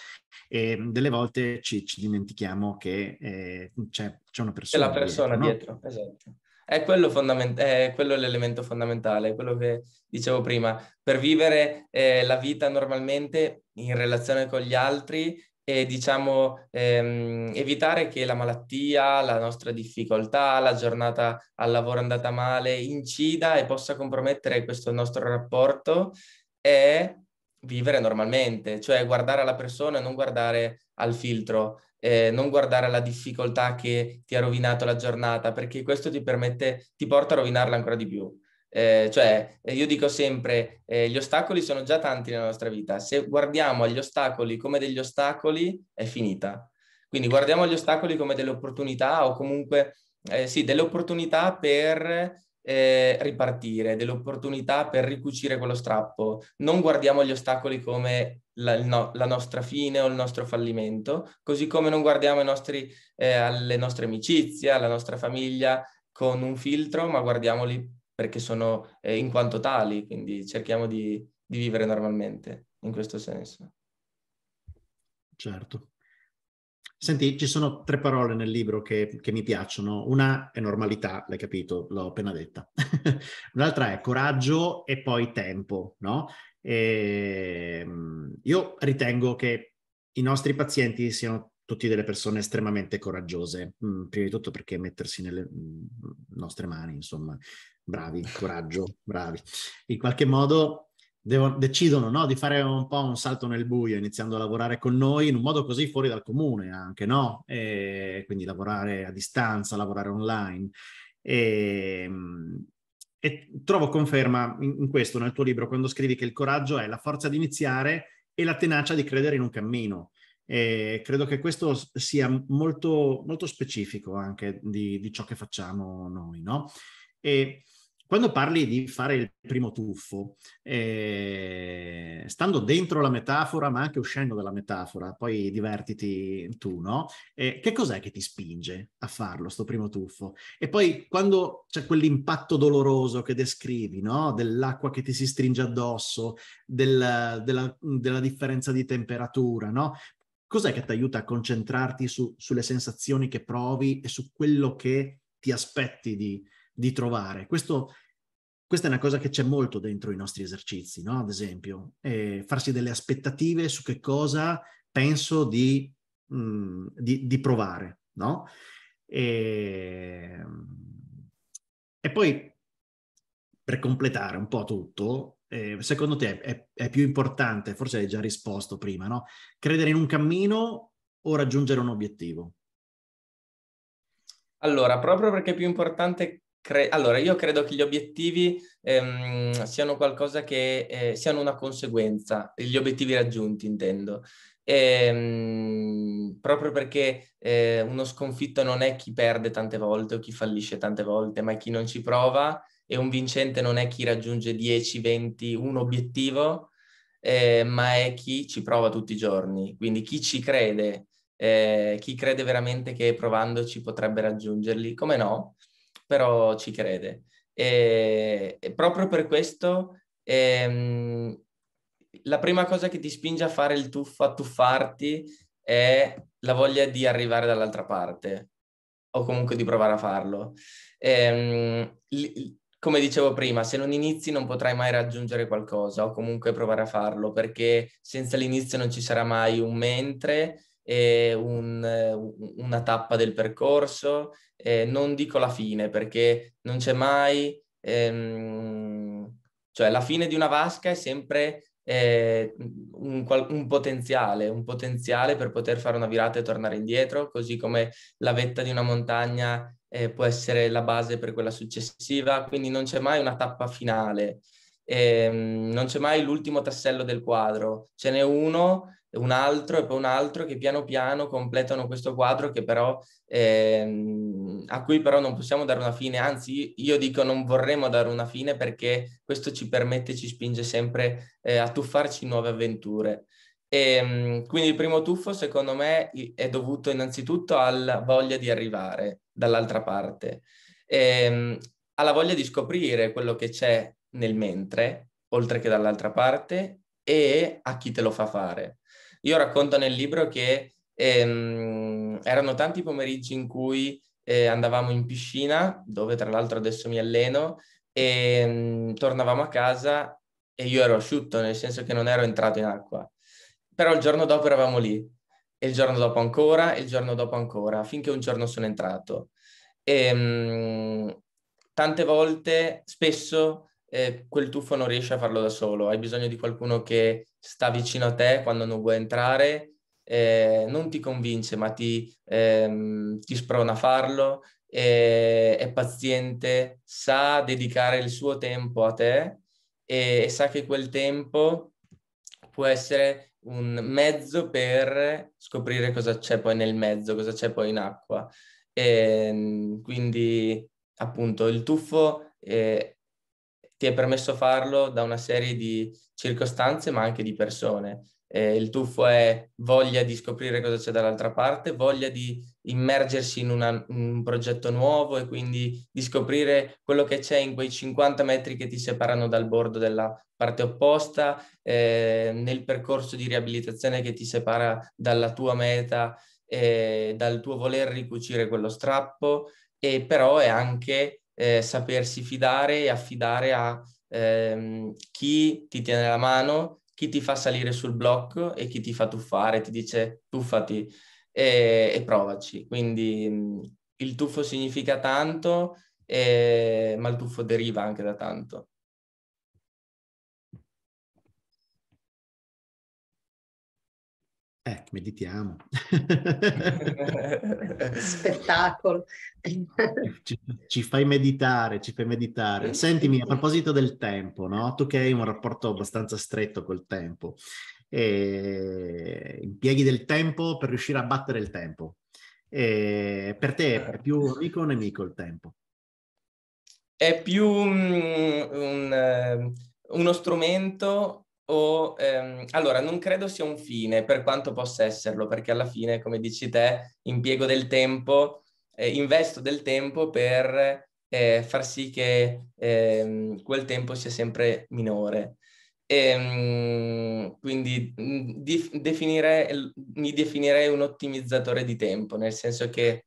e delle volte ci, ci dimentichiamo che eh, c'è, c'è, una persona. C'è la persona dietro, no? esatto. È quello, fondament- è quello l'elemento fondamentale, è quello che dicevo prima. Per vivere eh, la vita normalmente in relazione con gli altri e diciamo ehm, evitare che la malattia, la nostra difficoltà, la giornata al lavoro andata male incida e possa compromettere questo nostro rapporto e vivere normalmente, cioè guardare alla persona e non guardare al filtro, eh, non guardare alla difficoltà che ti ha rovinato la giornata, perché questo ti permette, ti porta a rovinarla ancora di più. Eh, cioè, eh, io dico sempre, eh, gli ostacoli sono già tanti nella nostra vita. Se guardiamo agli ostacoli come degli ostacoli, è finita. Quindi guardiamo agli ostacoli come delle opportunità o comunque, eh, sì, delle opportunità per eh, ripartire, delle opportunità per ricucire quello strappo. Non guardiamo gli ostacoli come la, no, la nostra fine o il nostro fallimento, così come non guardiamo nostri, eh, alle nostre amicizie, alla nostra famiglia con un filtro, ma guardiamoli perché sono eh, in quanto tali, quindi cerchiamo di, di vivere normalmente in questo senso. Certo. Senti, ci sono tre parole nel libro che, che, mi piacciono. Una è normalità, l'hai capito, l'ho appena detta. Un'altra è coraggio e poi tempo, no? E, ehm, io ritengo che i nostri pazienti siano tutti delle persone estremamente coraggiose, mh, mm, prima di tutto perché mettersi nelle mh, mm, nostre mani, insomma, bravi, coraggio, bravi. In qualche modo devo, decidono no, di fare un po' un salto nel buio, iniziando a lavorare con noi in un modo così fuori dal comune anche, no? E quindi lavorare a distanza, lavorare online. E, ehm, e trovo conferma in, in questo nel tuo libro, quando scrivi che il coraggio è la forza di iniziare e la tenacia di credere in un cammino e credo che questo sia molto, molto specifico anche di, di, ciò che facciamo noi. No? E quando parli di fare il primo tuffo, eh, stando dentro la metafora, ma anche uscendo dalla metafora, poi divertiti tu, no? Eh, che cos'è che ti spinge a farlo, sto primo tuffo? E poi quando c'è quell'impatto doloroso che descrivi, no? Dell'acqua che ti si stringe addosso, del, della, della, differenza di temperatura, no? cos'è che ti aiuta a concentrarti su, sulle sensazioni che provi e su quello che ti aspetti di, di trovare? Questo, questa è una cosa che c'è molto dentro i nostri esercizi, no? ad esempio, eh, farsi delle aspettative su che cosa penso di, mh, mm, di, di provare. No? E, ehm, e poi per completare un po' tutto, eh, secondo te è, è, più importante, forse hai già risposto prima, no? credere in un cammino o raggiungere un obiettivo? Allora, proprio perché è più importante, cre- allora io credo che gli obiettivi ehm, siano qualcosa che eh, siano una conseguenza, gli obiettivi raggiunti intendo. E, ehm, proprio perché eh, uno sconfitto non è chi perde tante volte o chi fallisce tante volte, ma è chi non ci prova e un vincente non è chi raggiunge 10, 20, un obiettivo, eh, ma è chi ci prova tutti i giorni, quindi chi ci crede, eh, chi crede veramente che provandoci potrebbe raggiungerli, come no, però ci crede. E, e proprio per questo ehm, la prima cosa che ti spinge a fare il tuffo, a tuffarti, è la voglia di arrivare dall'altra parte o comunque di provare a farlo. Ehm, come dicevo prima, se non inizi non potrai mai raggiungere qualcosa o comunque provare a farlo perché senza l'inizio non ci sarà mai un mentre, eh, un, una tappa del percorso, eh, non dico la fine perché non c'è mai, ehm, cioè la fine di una vasca è sempre eh, un, un, potenziale, un potenziale per poter fare una virata e tornare indietro, così come la vetta di una montagna eh, può essere la base per quella successiva, quindi non c'è mai una tappa finale, ehm, non c'è mai l'ultimo tassello del quadro, ce n'è uno, un altro e poi un altro che piano piano completano questo quadro che però, ehm, a cui però non possiamo dare una fine, anzi io dico non vorremmo dare una fine perché questo ci permette, ci spinge sempre eh, a tuffarci in nuove avventure. E, ehm, quindi il primo tuffo secondo me è dovuto innanzitutto alla voglia di arrivare, dall'altra parte. E, ehm, ha la voglia di scoprire quello che c'è nel mentre, oltre che dall'altra parte, e a chi te lo fa fare. Io racconto nel libro che ehm, erano tanti pomeriggi in cui eh, andavamo in piscina, dove tra l'altro adesso mi alleno, e mh, mm, tornavamo a casa e io ero asciutto, nel senso che non ero entrato in acqua. Però il giorno dopo eravamo lì e il giorno dopo ancora, e il giorno dopo ancora, finché un giorno sono entrato. E, ehm, mh, tante volte, spesso, eh, quel tuffo non riesci a farlo da solo, hai bisogno di qualcuno che sta vicino a te quando non vuoi entrare, eh, non ti convince ma ti, ehm, ti sprona a farlo, eh, è paziente, sa dedicare il suo tempo a te e, e sa che quel tempo può essere un mezzo per scoprire cosa c'è poi nel mezzo, cosa c'è poi in acqua. E, ehm, quindi appunto il tuffo eh, ti è permesso farlo da una serie di circostanze ma anche di persone. Eh, il tuffo è voglia di scoprire cosa c'è dall'altra parte, voglia di immergersi in, una, in, un progetto nuovo e quindi di scoprire quello che c'è in quei 50 metri che ti separano dal bordo della parte opposta, eh, nel percorso di riabilitazione che ti separa dalla tua meta, eh, dal tuo voler ricucire quello strappo, e però è anche eh, sapersi fidare e affidare a ehm, chi ti tiene la mano, chi ti fa salire sul blocco e chi ti fa tuffare, ti dice tuffati e, e provaci. Quindi il tuffo significa tanto, e, ma il tuffo deriva anche da tanto. Eh, meditiamo. Spettacolo. Ci, ci, fai meditare, ci fai meditare. Sentimi, a proposito del tempo, no? Tu che hai un rapporto abbastanza stretto col tempo, eh, impieghi del tempo per riuscire a battere il tempo. Eh, per te è eh. più amico o nemico il tempo? È più mm, un, un, ehm, uno strumento o... Ehm, allora, non credo sia un fine, per quanto possa esserlo, perché alla fine, come dici te, impiego del tempo, eh, investo del tempo per eh, far sì che ehm, quel tempo sia sempre minore. E, ehm, quindi di, definire, mi definirei un ottimizzatore di tempo, nel senso che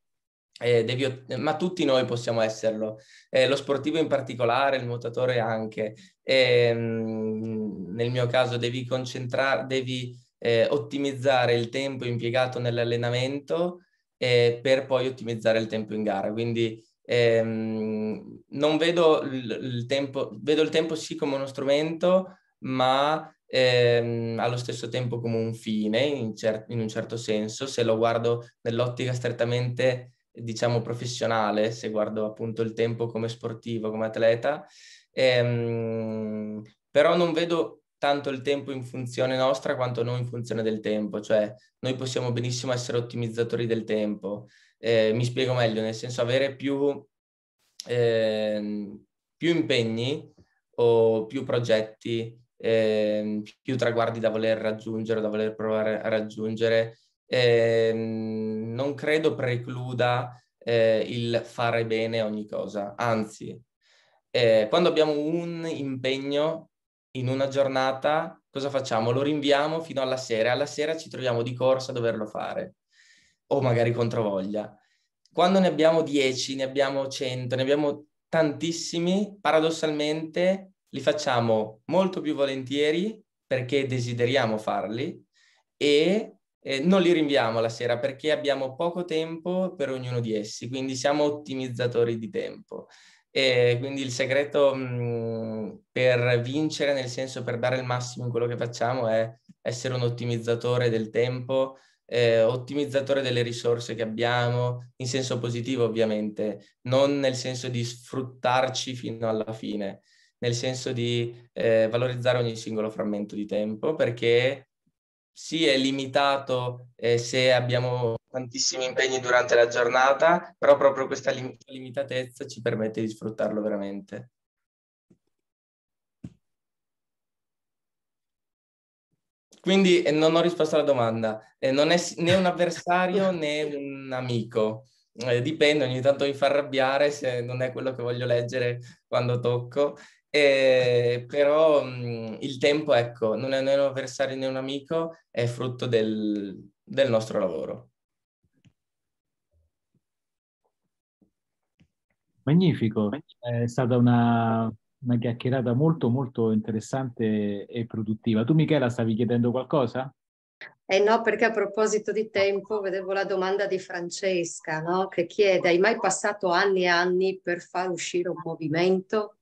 eh, devi, ma tutti noi possiamo esserlo, eh, lo sportivo in particolare, il nuotatore anche. E, ehm, nel mio caso devi concentrare, devi eh, ottimizzare il tempo impiegato nell'allenamento eh, per poi ottimizzare il tempo in gara. Quindi ehm, non vedo il, il tempo, vedo il tempo sì come uno strumento, ma ehm, allo stesso tempo come un fine, in, cer- in un certo senso, se lo guardo nell'ottica strettamente diciamo professionale, se guardo appunto il tempo come sportivo, come atleta, ehm, però non vedo tanto il tempo in funzione nostra quanto noi in funzione del tempo, cioè noi possiamo benissimo essere ottimizzatori del tempo, eh, mi spiego meglio, nel senso avere più, eh, più impegni o più progetti eh, più traguardi da voler raggiungere, da voler provare a raggiungere. Eh, non credo precluda eh, il fare bene ogni cosa, anzi, eh, quando abbiamo un impegno in una giornata, cosa facciamo? Lo rinviamo fino alla sera, alla sera ci troviamo di corsa a doverlo fare, o magari controvoglia. Quando ne abbiamo 10, ne abbiamo 100, ne abbiamo tantissimi, paradossalmente li facciamo molto più volentieri perché desideriamo farli e eh, non li rinviamo la sera perché abbiamo poco tempo per ognuno di essi, quindi siamo ottimizzatori di tempo. E quindi il segreto mh, per vincere, nel senso per dare il massimo in quello che facciamo, è essere un ottimizzatore del tempo, eh, ottimizzatore delle risorse che abbiamo, in senso positivo ovviamente, non nel senso di sfruttarci fino alla fine nel senso di eh, valorizzare ogni singolo frammento di tempo, perché sì, è limitato eh, se abbiamo tantissimi impegni durante la giornata, però proprio questa lim- limitatezza ci permette di sfruttarlo veramente. Quindi eh, non ho risposto alla domanda. Eh, non è né un avversario né un amico. Eh, dipende, ogni tanto mi fa arrabbiare se non è quello che voglio leggere quando tocco eh, però mh, il tempo, ecco, non è né un avversario né un amico, è frutto del, del nostro lavoro. Magnifico, è stata una, una chiacchierata molto molto interessante e produttiva. Tu Michela stavi chiedendo qualcosa? Eh no, perché a proposito di tempo vedevo la domanda di Francesca, no? che chiede, hai mai passato anni e anni per far uscire un movimento?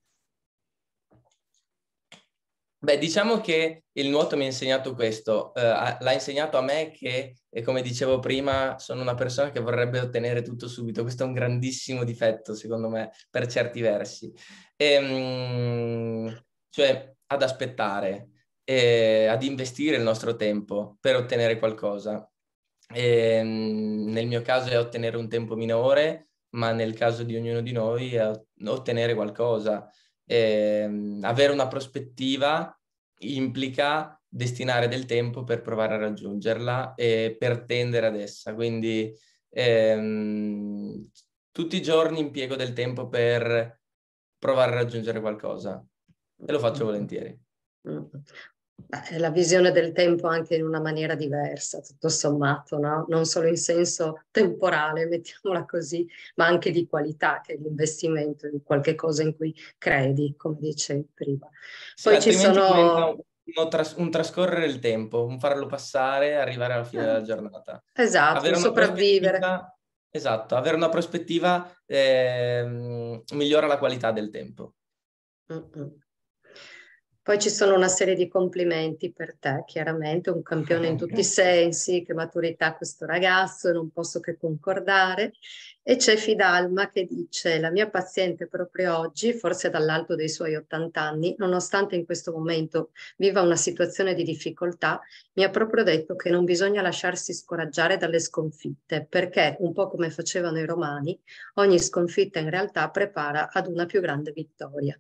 Beh, diciamo che il nuoto mi ha insegnato questo, eh, l'ha insegnato a me che, come dicevo prima, sono una persona che vorrebbe ottenere tutto subito. Questo è un grandissimo difetto, secondo me, per certi versi. E, ehm, cioè, ad aspettare, eh, ad investire il nostro tempo per ottenere qualcosa. E, ehm, nel mio caso è ottenere un tempo minore, ma nel caso di ognuno di noi è ottenere qualcosa eh, avere una prospettiva implica destinare del tempo per provare a raggiungerla e per tendere ad essa. Quindi ehm, tutti i giorni impiego del tempo per provare a raggiungere qualcosa e lo faccio mm-hmm. volentieri. Mm-hmm la visione del tempo anche in una maniera diversa, tutto sommato, no? non solo in senso temporale, mettiamola così, ma anche di qualità, che è l'investimento in qualche cosa in cui credi, come dicevi prima. Poi sì, ci sono... Un, tras- un, trascorrere il tempo, un farlo passare, arrivare alla fine eh. della giornata. Esatto, avere sopravvivere. Esatto, avere una prospettiva eh, migliora la qualità del tempo. Mm-mm. Poi ci sono una serie di complimenti per te, chiaramente, un campione in tutti i sensi, che maturità questo ragazzo, non posso che concordare. E c'è Fidalma che dice, la mia paziente proprio oggi, forse dall'alto dei suoi 80 anni, nonostante in questo momento viva una situazione di difficoltà, mi ha proprio detto che non bisogna lasciarsi scoraggiare dalle sconfitte, perché un po' come facevano i romani, ogni sconfitta in realtà prepara ad una più grande vittoria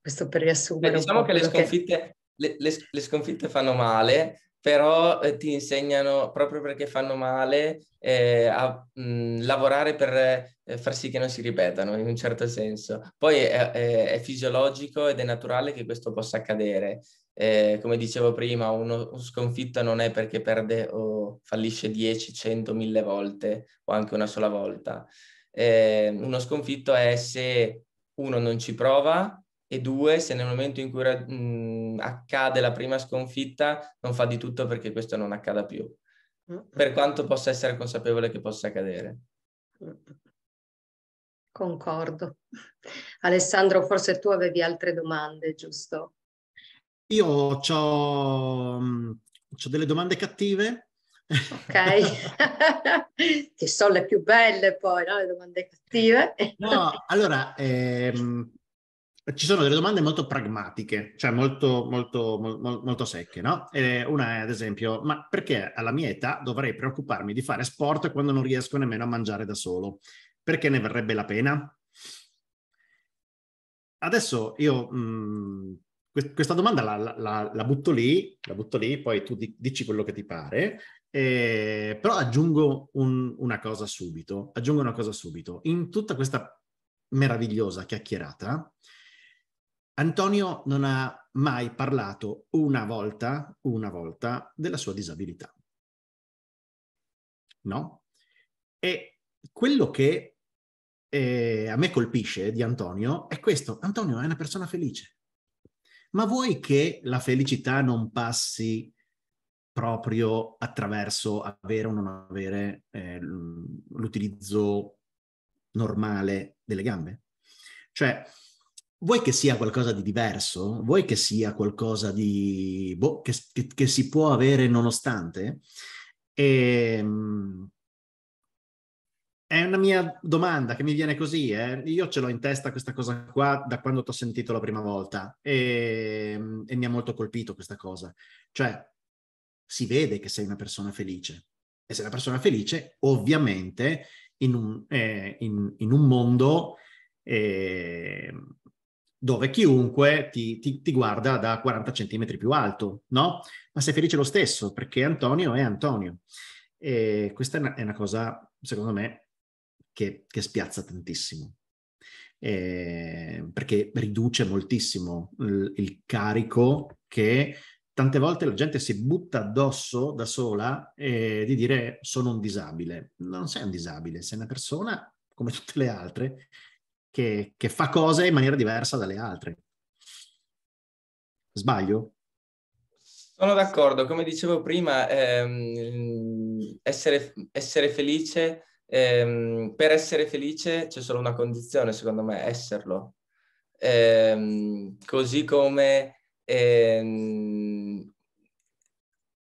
questo per riassumere. Beh, diciamo che, le sconfitte, che... Le, le, le sconfitte, fanno male, però eh, ti insegnano proprio perché fanno male eh, a mh, mm, lavorare per eh, far sì che non si ripetano in un certo senso. Poi è, è, è fisiologico ed è naturale che questo possa accadere. Eh, come dicevo prima, uno sconfitto non è perché perde o fallisce 10, 100, 1000 volte o anche una sola volta. Eh, uno sconfitto è se uno non ci prova, e due, se nel momento in cui mh, accade la prima sconfitta, non fa di tutto perché questo non accada più, per quanto possa essere consapevole che possa accadere. Concordo. Alessandro, forse tu avevi altre domande, giusto? Io ho delle domande cattive. Ok, che sono le più belle poi, no? Le domande cattive. no, allora, ehm, ci sono delle domande molto pragmatiche, cioè molto, molto, molto, molto secche, no? E una è, ad esempio, ma perché alla mia età dovrei preoccuparmi di fare sport quando non riesco nemmeno a mangiare da solo? Perché ne verrebbe la pena? Adesso io mh, mhmm, questa domanda la, la, la, butto lì, la, butto lì, poi tu dici quello che ti pare, eh, però aggiungo un, una cosa subito, aggiungo una cosa subito. In tutta questa meravigliosa chiacchierata, Antonio non ha mai parlato una volta, una volta, della sua disabilità. No? E quello che eh, a me colpisce di Antonio è questo. Antonio è una persona felice. Ma vuoi che la felicità non passi proprio attraverso avere o non avere eh, l'utilizzo normale delle gambe? Cioè, vuoi che sia qualcosa di diverso? Vuoi che sia qualcosa di, boh, che, che, che, si può avere nonostante? E, ehm, è una mia domanda che mi viene così, eh. io ce l'ho in testa questa cosa qua da quando ti ho sentito la prima volta e, e mi ha molto colpito questa cosa. Cioè, si vede che sei una persona felice e sei una persona felice ovviamente in un, eh, in, in un mondo eh, dove chiunque ti, ti, ti, guarda da 40 centimetri più alto, no? Ma sei felice lo stesso, perché Antonio è Antonio. E questa è una, è una cosa, secondo me, che, che spiazza tantissimo, eh, perché riduce moltissimo il, il, carico che tante volte la gente si butta addosso da sola e di dire sono un disabile. Non sei un disabile, sei una persona come tutte le altre che, che fa cose in maniera diversa dalle altre. Sbaglio? Sono d'accordo, come dicevo prima, ehm, essere, essere, felice, ehm, per essere felice c'è solo una condizione, secondo me, esserlo. Ehm, così come ehm,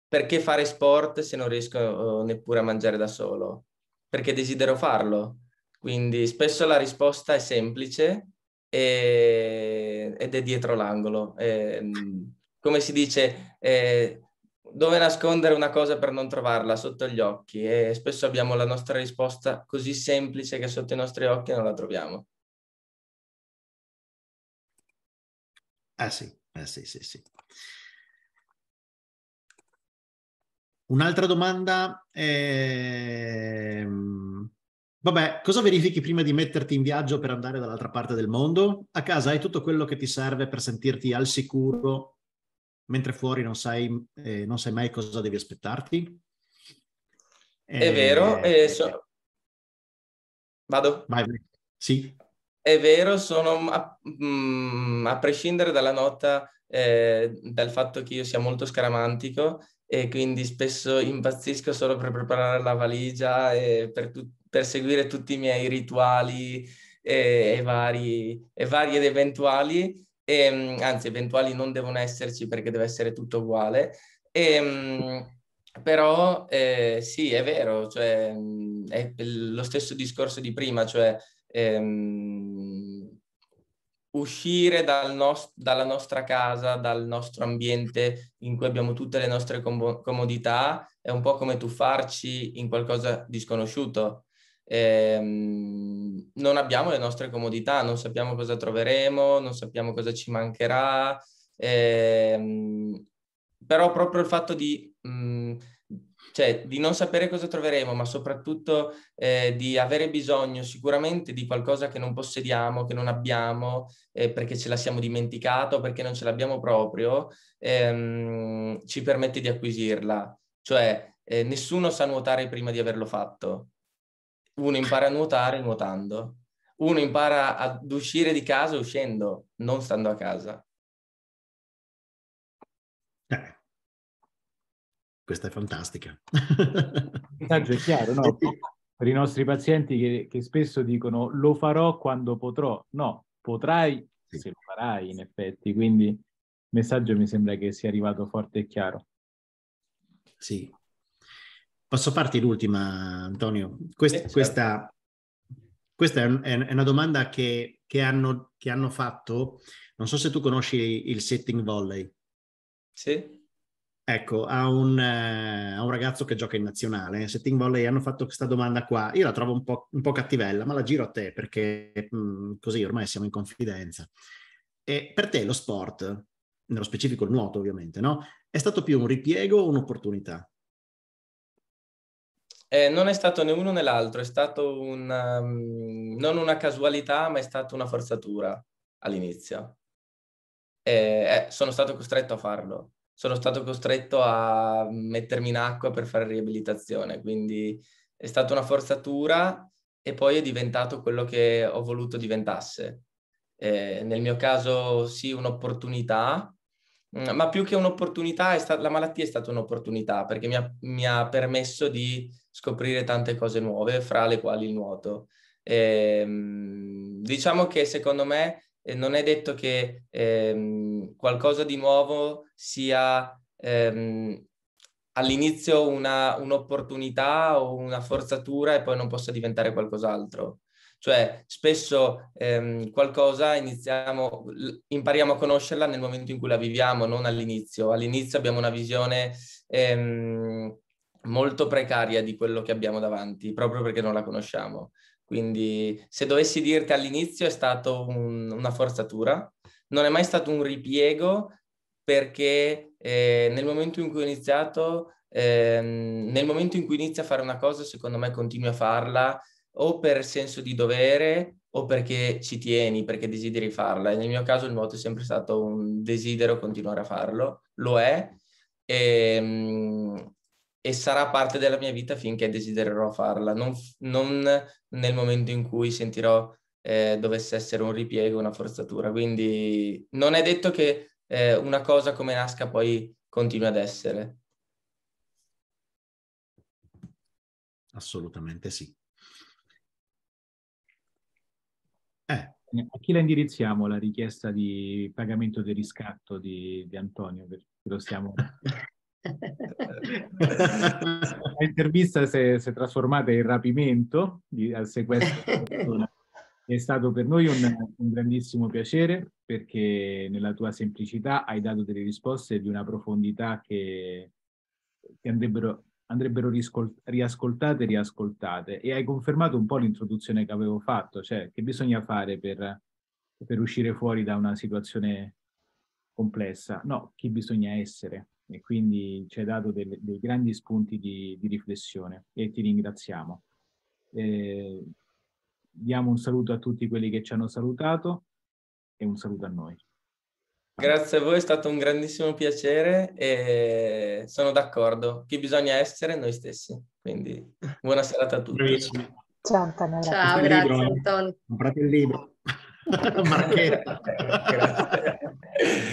perché fare sport se non riesco eh, neppure a mangiare da solo? Perché desidero farlo. Quindi spesso la risposta è semplice e, eh, ed è dietro l'angolo. E, ehm, come si dice, eh, dove nascondere una cosa per non trovarla sotto gli occhi e spesso abbiamo la nostra risposta così semplice che sotto i nostri occhi non la troviamo. Ah sì, ah, sì, sì, sì. Un'altra domanda. È... Ehm, Vabbè, cosa verifichi prima di metterti in viaggio per andare dall'altra parte del mondo? A casa hai tutto quello che ti serve per sentirti al sicuro, mentre fuori non sai, eh, non sai mai cosa devi aspettarti? È eh, vero, eh, so... vado. Vai, vai. Sì. È vero, sono a, mm, a prescindere dalla nota, eh, dal fatto che io sia molto scaramantico e quindi spesso impazzisco solo per preparare la valigia e per tutto per seguire tutti i miei rituali e, e, vari, e vari ed eventuali, e, ehm, anzi eventuali non devono esserci perché deve essere tutto uguale. E, ehm, però eh, sì, è vero, cioè, mm, è lo stesso discorso di prima, cioè ehm, uscire dal nost- dalla nostra casa, dal nostro ambiente in cui abbiamo tutte le nostre com- comodità, è un po' come tuffarci in qualcosa di sconosciuto. Ehm, non abbiamo le nostre comodità, non sappiamo cosa troveremo, non sappiamo cosa ci mancherà, ehm, però proprio il fatto di, mh, mm, cioè, di non sapere cosa troveremo, ma soprattutto eh, di avere bisogno sicuramente di qualcosa che non possediamo, che non abbiamo, eh, perché ce la siamo dimenticato, perché non ce l'abbiamo proprio, ehm, ci permette di acquisirla. Cioè, eh, nessuno sa nuotare prima di averlo fatto uno impara a nuotare nuotando, uno impara ad uscire di casa uscendo, non stando a casa. Eh. Questa è fantastica. Il messaggio è chiaro, no? Per i nostri pazienti che, che, spesso dicono lo farò quando potrò. No, potrai sì. se lo farai in effetti, quindi il messaggio mi sembra che sia arrivato forte e chiaro. Sì, Posso farti l'ultima, Antonio? Quest, eh, certo. Questa, questa è, un, è, una domanda che, che, hanno, che, hanno, fatto. Non so se tu conosci il setting volley. Sì. Ecco, a un, eh, a un ragazzo che gioca in nazionale, setting volley, hanno fatto questa domanda qua. Io la trovo un po', un po cattivella, ma la giro a te perché mh, mm, così ormai siamo in confidenza. E per te lo sport, nello specifico il nuoto ovviamente, no? È stato più un ripiego o un'opportunità? Eh, non è stato né uno né l'altro, è stato una, ehm, non una casualità, ma è stata una forzatura all'inizio. Eh, eh, sono stato costretto a farlo, sono stato costretto a mettermi in acqua per fare riabilitazione, quindi è stata una forzatura e poi è diventato quello che ho voluto diventasse. Eh, nel mio caso sì, un'opportunità, Mm, ma più che un'opportunità, sta- la malattia è stata un'opportunità perché mi ha, mi ha, permesso di scoprire tante cose nuove, fra le quali il nuoto. E, ehm, diciamo che secondo me eh, non è detto che ehm, qualcosa di nuovo sia ehm, all'inizio una, un'opportunità o una forzatura e poi non possa diventare qualcos'altro. Cioè spesso ehm, qualcosa iniziamo, impariamo a conoscerla nel momento in cui la viviamo, non all'inizio. All'inizio abbiamo una visione ehm, molto precaria di quello che abbiamo davanti, proprio perché non la conosciamo. Quindi se dovessi dirti all'inizio è stata un, una forzatura, non è mai stato un ripiego perché eh, nel momento in cui ho iniziato, eh, nel momento in cui inizi a fare una cosa, secondo me continui a farla o per senso di dovere o perché ci tieni, perché desideri farla. E nel mio caso il nuoto è sempre stato un desiderio continuare a farlo, lo è e, ehm, e sarà parte della mia vita finché desidererò farla, non, non nel momento in cui sentirò eh, dovesse essere un ripiego, una forzatura. Quindi non è detto che eh, una cosa come nasca poi continui ad essere. Assolutamente sì. Eh. eh. A chi la indirizziamo la richiesta di pagamento di riscatto di, di Antonio? Perché lo stiamo... L'intervista si è, si è, trasformata in rapimento, di, al sequestro. È stato per noi un, un, grandissimo piacere perché nella tua semplicità hai dato delle risposte di una profondità che, che andrebbero andrebbero riascoltate e riascoltate. E hai confermato un po' l'introduzione che avevo fatto, cioè che bisogna fare per, per uscire fuori da una situazione complessa. No, chi bisogna essere. E quindi ci hai dato dei, dei grandi spunti di, di, riflessione e ti ringraziamo. Eh, diamo un saluto a tutti quelli che ci hanno salutato e un saluto a noi. Grazie a voi, è stato un grandissimo piacere e sono d'accordo. Chi bisogna essere noi stessi. Quindi buona serata a tutti. Bravissimi. Ciao Antonio. Ciao, grazie libro, eh. Antonio. Comprate il libro. Marchetta. grazie.